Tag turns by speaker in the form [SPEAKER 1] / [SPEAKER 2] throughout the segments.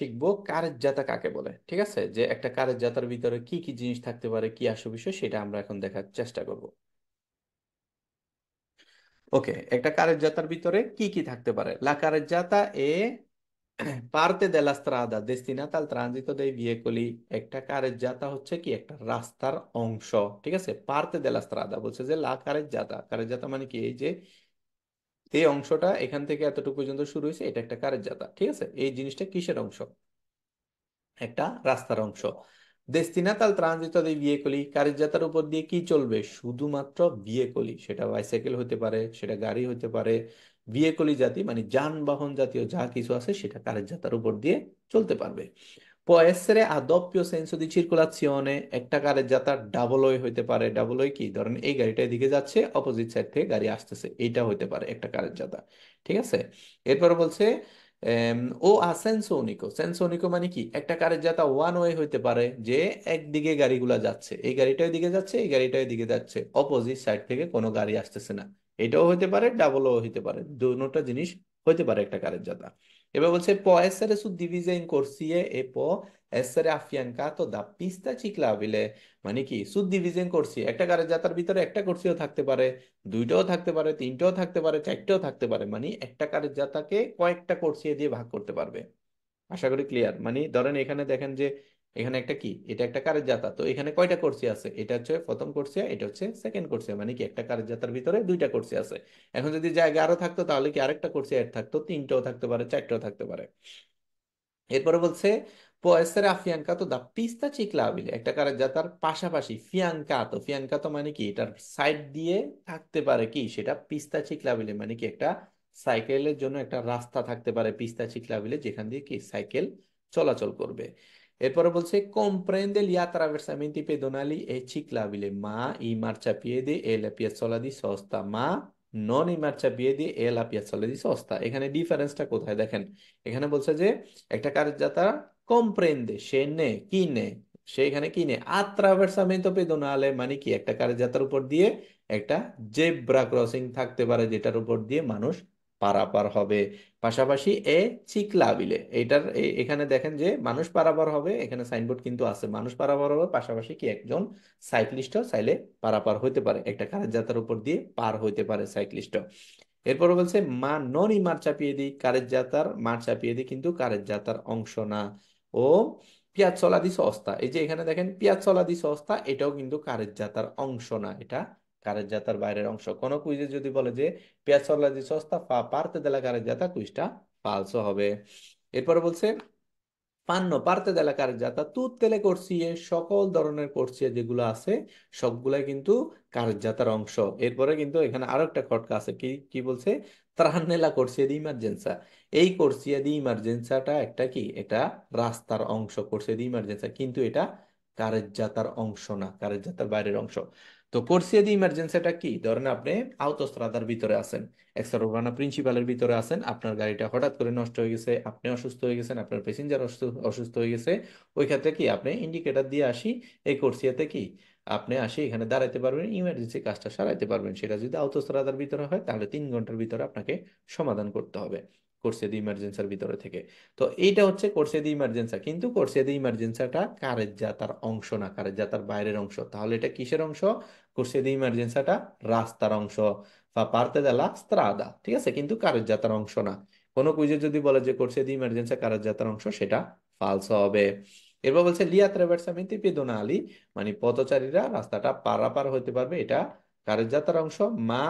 [SPEAKER 1] শিখবো কারের কারেজ্জাতা কাকে বলে ঠিক আছে যে একটা কারের জাতার ভিতরে কি কি জিনিস থাকতে পারে কি আসল বিষয় সেটা আমরা এখন দেখার চেষ্টা করব ওকে একটা কারের জাতার ভিতরে কি কি থাকতে পারে লা জাতা এ পারতে দেলা স্ত্রাদা দেস্তিনাতাল ট্রানজিত দেই ভিয়েকলি একটা কারের জাতা হচ্ছে কি একটা রাস্তার অংশ ঠিক আছে পারতে দেলা স্ত্রাদা বলছে যে লা কারের জাতা মানে কি এই যে এই অংশটা এখান থেকে এতটুকু পর্যন্ত শুরু হয়েছে এটা একটা কারের যাতা ঠিক আছে এই জিনিসটা কিসের অংশ একটা রাস্তার অংশ দেস্তিনাতাল ট্রানজিত দিয়ে ভিয়েকলি কারের উপর দিয়ে কি চলবে শুধুমাত্র ভিয়েকলি সেটা বাইসাইকেল হতে পারে সেটা গাড়ি হতে পারে ভিয়েকলি জাতি মানে যানবাহন জাতীয় যা কিছু আছে সেটা কারের যাতার উপর দিয়ে চলতে পারবে Può essere a doppio senso di circolazione, একটা কারের যাতা ডাবল ওয়ে হইতে পারে ডাবল ওয়ে কি ধরেন এই গাড়িটা এদিকে যাচ্ছে অপোজিট সাইড থেকে গাড়ি আসতেছে এইটা হইতে পারে একটা কারের যাতা ঠিক আছে এরপর বলছে ও আসেন্সোনিকো সেন্সোনিকো মানে কি একটা কারের যাতা ওয়ান ওয়ে হইতে পারে যে একদিকে গাড়িগুলা যাচ্ছে এই গাড়িটা এদিকে যাচ্ছে এই গাড়িটা এদিকে যাচ্ছে অপোজিট সাইড থেকে কোনো গাড়ি আসতেছে না এটাও হইতে পারে ডাবল ও হইতে পারে দুটা জিনিস হইতে পারে একটা কারের যাতা এবার বলছে প সু essere suddivisa in corsie e può essere দা পিস্তা চিকলা বিলে মানে কি সুডিভিশন করছি একটা গাড়ির জাতার ভিতরে একটা কোর্সিও থাকতে পারে দুইটাও থাকতে পারে তিনটাও থাকতে পারে চারটাও থাকতে পারে মানে একটা গাড়ির জাতাকে কয়েকটা কোর্সিয়ে দিয়ে ভাগ করতে পারবে আশা করি ক্লিয়ার মানে ধরেন এখানে দেখেন যে এখানে একটা কি এটা একটা কারের জাতা তো এখানে কয়টা করসি আছে এটা হচ্ছে প্রথম করসিয়া এটা হচ্ছে সেকেন্ড করসিয়া মানে কি একটা কারের জাতার ভিতরে দুইটা করসি আছে এখন যদি জায়গা আরো থাকতো তাহলে কি আরেকটা করসিয়া এড থাকতো তিনটাও থাকতে পারে চারটাও থাকতে পারে এরপরে বলছে পয়েসেরা ফিয়াঙ্কাতো দা পিস্তা চিকলা আবিলে একটা কারের জাতার পাশাপাশি ফিয়াঙ্কা তো ফিয়াঙ্কা তো মানে কি এটার সাইড দিয়ে থাকতে পারে কি সেটা পিস্তা চিকলা বিলে মানে কি একটা সাইকেলের জন্য একটা রাস্তা থাকতে পারে পিস্তা চিকলা বিলে যেখান দিয়ে কি সাইকেল চলাচল করবে এরপরে বলছে comprende gli attraversamenti pedonali e ciclabili, ma i marciapiedi e la piazzola di সস্তা মা নন ই এই মার্চাপিয়েদি এ লাপিয়াচলে দি সস্তা এখানে ডিফারেন্সটা কোথায় দেখেন এখানে বলছে যে একটা কার্যদাতা কমপ্রেন্দে সে নে কি নে সে এখানে কি নে কিনে আত্রাভার্সামেন্তো পেদোনালে মানে কি একটা কার্যদাতার উপর দিয়ে একটা জেব্রা ক্রসিং থাকতে পারে যেটার উপর দিয়ে মানুষ পারাপার হবে পাশাপাশি এ চিকলা বিলে এইটার এখানে দেখেন যে মানুষ পারাপার হবে এখানে সাইনবোর্ড কিন্তু আছে মানুষ পারাপার হবে পাশাপাশি কি একজন সাইক্লিস্টও চাইলে পারাপার হইতে পারে একটা কারের যাত্রার উপর দিয়ে পার হইতে পারে সাইক্লিস্ট এরপরে বলছে মা ননি মার চাপিয়ে দিই কারের যাতার মার চাপিয়ে দিই কিন্তু কারের যাতার অংশ না ও পেঁয়াজ চলা দিস অস্তা এই যে এখানে দেখেন পেঁয়াজ চলা দিস অস্তা এটাও কিন্তু কারের যাতার অংশ না এটা কারের জাতার বাইরের অংশ কোন কুইজে যদি বলে যে যে সস্তা পা পারতে দেলা কারের জাতা কুইজটা ফালসো হবে এরপরে বলছে পান্ন পারতে দেলা তুত তেলে করছিয়ে সকল ধরনের করছিয়ে যেগুলো আছে সবগুলাই কিন্তু জাতার অংশ এরপরে কিন্তু এখানে আরো একটা খটকা আছে কি কি বলছে ত্রাহনেলা করছিয়ে দি ইমার্জেন্সা এই করছিয়ে দি ইমার্জেন্সাটা একটা কি এটা রাস্তার অংশ করছে দি ইমার্জেন্সা কিন্তু এটা কারের জাতার অংশ না কারের জাতার বাইরের অংশ তো কোর্সিয়া দি ইমার্জেন্সিটা কি ধরেন আপনি আওতস্ত্রাদার ভিতরে আছেন এক্সারোভানা প্রিন্সিপালের ভিতরে আছেন আপনার গাড়িটা হঠাৎ করে নষ্ট হয়ে গেছে আপনি অসুস্থ হয়ে গেছেন আপনার প্যাসেঞ্জার অসুস্থ হয়ে গেছে ওই ক্ষেত্রে কি আপনি ইন্ডিকেটার দিয়ে আসি এই কোর্সিয়াতে কি আপনি আসি এখানে দাঁড়াইতে পারবেন ইমার্জেন্সি কাজটা সারাইতে পারবেন সেটা যদি আওতস্ত্রাদার ভিতরে হয় তাহলে তিন ঘন্টার ভিতরে আপনাকে সমাধান করতে হবে কোর্সে দি ইমার্জেন্সার ভিতরে থেকে তো এইটা হচ্ছে কোর্সে দি ইমার্জেন্সা কিন্তু কোর্সে দি ইমার্জেন্সাটা কারের জাতার অংশ না কারের জাতার বাইরের অংশ তাহলে এটা কিসের অংশ কোর্সে দি ইমার্জেন্সাটা রাস্তার অংশ বা পারতে দেলা স্ত্রাদা ঠিক আছে কিন্তু কারের যাতার অংশ না কোনো কুইজে যদি বলে যে কোর্সে দি ইমার্জেন্সা কারের যাতার অংশ সেটা ফালস হবে এরপর বলছে লিয়া ত্রেভার্স ত্রেভার্সা মিতিপিদোনা আলী মানে পথচারীরা রাস্তাটা পারাপার হতে পারবে এটা কারের যাতার অংশ মা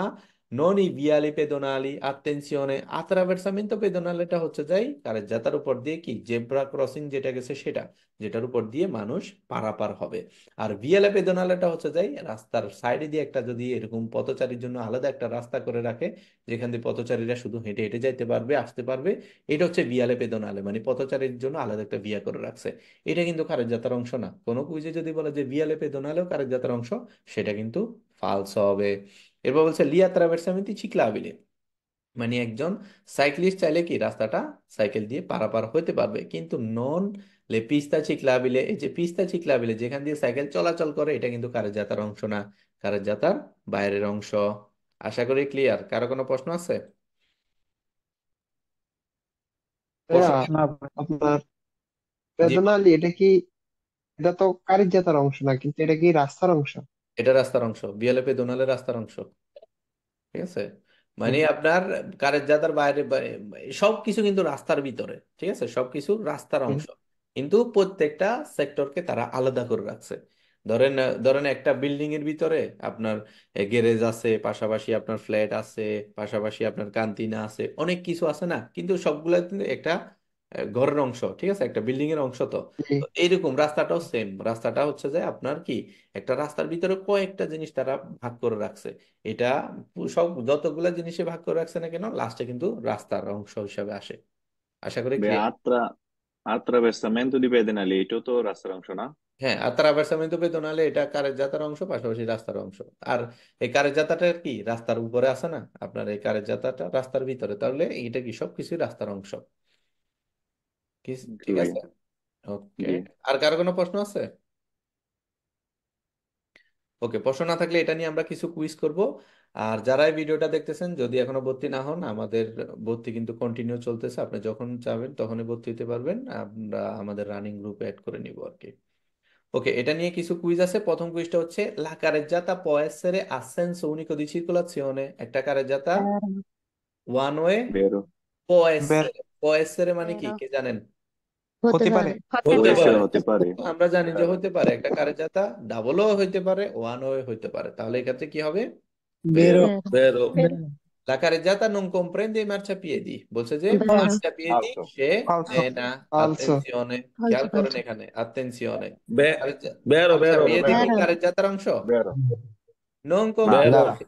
[SPEAKER 1] non i viali pedonali, attenzione, attraversamento pedonale এটা হচ্ছে যাই কারের উপর দিয়ে কি জেব্রা ক্রসিং যেটা গেছে সেটা যেটার উপর দিয়ে মানুষ পারাপার হবে আর ভিয়ালে পেদোনাল হচ্ছে যাই রাস্তার সাইডে দিয়ে একটা যদি এরকম পথচারীর জন্য আলাদা একটা রাস্তা করে রাখে যেখান দিয়ে পথচারীরা শুধু হেঁটে হেঁটে যাইতে পারবে আসতে পারবে এটা হচ্ছে বিয়ালে পেদোনালে মানে পথচারীর জন্য আলাদা একটা ভিয়া করে রাখছে এটা কিন্তু কারের যাতার অংশ না কোনো কুইজে যদি বলে যে ভিয়ালে পেদোনালেও কারের যাতার অংশ সেটা কিন্তু ফালস হবে এরপর বলছে লিয়া ত্রাবেরসামিতি চিকলা আবিলে মানে একজন সাইক্লিস্ট চাইলে কি রাস্তাটা সাইকেল দিয়ে পারাপার হতে পারবে কিন্তু নন লে পিস্তা চিকলা বিলে এই যে পিস্তা বিলে যেখান দিয়ে সাইকেল চলাচল করে এটা কিন্তু কারের যাতার অংশ না কারের যাতার বাইরের অংশ আশা করি ক্লিয়ার কারো কোনো প্রশ্ন আছে আপনার এটা কি এটা তো কারের যাতার অংশ না কিন্তু এটা কি রাস্তার অংশ এটা রাস্তার অংশ বিএলএফ দোনালের রাস্তার অংশ ঠিক আছে মানে আপনার কারের বাইরে সব কিছু কিন্তু রাস্তার ভিতরে ঠিক আছে সব কিছু রাস্তার অংশ কিন্তু প্রত্যেকটা সেক্টরকে তারা আলাদা করে রাখছে ধরেন ধরেন একটা বিল্ডিং এর ভিতরে আপনার গ্যারেজ আছে পাশাপাশি আপনার ফ্ল্যাট আছে পাশাপাশি আপনার কান্তিনা আছে অনেক কিছু আছে না কিন্তু সবগুলো কিন্তু একটা ঘরের অংশ ঠিক আছে একটা বিল্ডিং এর অংশ তো এইরকম রাস্তাটাও সেম রাস্তাটা হচ্ছে যে আপনার কি একটা রাস্তার ভিতরে কয়েকটা জিনিস তারা ভাগ করে রাখছে এটা সব যতগুলা জিনিসে ভাগ করে রাখছে না কেন লাস্টে কিন্তু রাস্তার অংশ হিসাবে আসে আশা করি ক্লিয়ার এটাও তো রাস্তার অংশ না? হ্যাঁ এটা কারের যাতার অংশ পাশাপাশি রাস্তার অংশ আর এই কারের যাতাটা কি রাস্তার উপরে আছে না আপনার এই কারের যাতাটা রাস্তার ভিতরে তাহলে এটা কি সবকিছু রাস্তার অংশ ঠিক আছে ওকে আর কারো কোনো প্রশ্ন আছে ওকে প্রশ্ন না থাকলে এটা নিয়ে আমরা কিছু কুইজ করব আর যারা এই ভিডিওটা দেখতেছেন যদি এখনো ভর্তি না হন আমাদের ভর্তি কিন্তু কন্টিনিউ চলতেছে আপনি যখন চাবেন তখনই ভর্তি হতে পারবেন আমরা আমাদের রানিং গ্রুপে অ্যাড করে নিব আর কি ওকে এটা নিয়ে কিছু কুইজ আছে প্রথম কুইজটা হচ্ছে লা জাতা può আসেন সৌনিক unico di সিওনে একটা কারের জাতা ওয়ান ওয়ে può essere মানে কি কে জানেন হতে পারে হতে পারে আমরা জানি যে হতে পারে একটা জাতা ডাবল ও হইতে পারে ওয়ান ও হইতে পারে তাহলে এখানে কি হবে বেরো বেরো La carreggiata non বলছে যে marciapiedi সে না attenzione খেয়াল করেন এখানে বেরো বেরো অংশ বেরো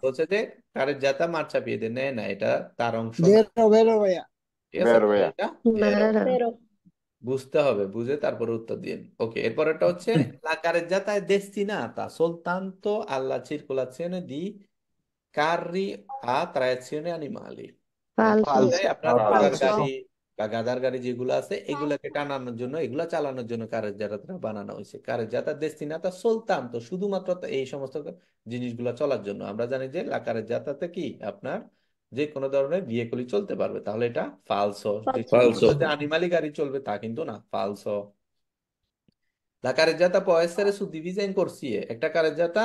[SPEAKER 1] বলছে যে নেয় না এটা তার অংশ বেরো বেরো ভাইয়া বেরো ভাইয়া বেরো বুঝতে হবে বুঝে তারপরে উত্তর দিন ওকে এরপরেরটা হচ্ছে la carreggiata è না তা গাড়ি যেগুলো আছে এগুলাকে টানানোর জন্য এগুলো চালানোর জন্য কারেজাতা বানানো হয়েছে না তা সুলতান তো শুধুমাত্র এই সমস্ত জিনিসগুলো চলার জন্য আমরা জানি যে লাকারের যাতাতে কি আপনার যে কোন ধরনের ভেহিকলই চলতে পারবে তাহলে এটা ফালসো ফালসো আনিমালি গাড়ি চলবে তা কিন্তু না ফালসো La carreggiata পয়সারে একটা কয়েকটা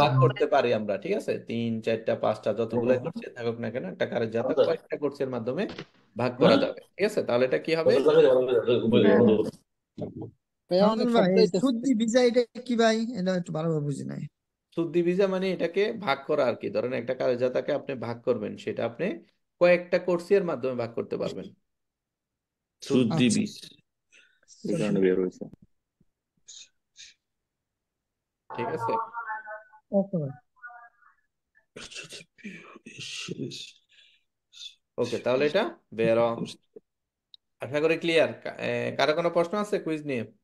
[SPEAKER 1] ভাগ করতে পারি আমরা ঠিক আছে তিন চারটা পাঁচটা যতগুলো corsia থাকুক না কেন একটা carreggiata কয়েকটা corsier মাধ্যমে ভাগ করা যাবে ঠিক আছে তাহলে এটা কি হবে কি ভাই এটা একটু ভালোভাবে বুঝি নাই সুদ্দি ভিসা মানে এটাকে ভাগ করা আর কি ধরেন একটা কালেজাতাকে আপনি ভাগ করবেন সেটা আপনি কয়েকটা কোর্স এর মাধ্যমে ভাগ করতে পারবেন সুদ্দি ভিসা আচ্ছা। ঠিক আছে ওকে তাহলে এটা বের আশা করি ক্লিয়ার কারো কোনো প্রশ্ন আছে কুইজ নিয়ে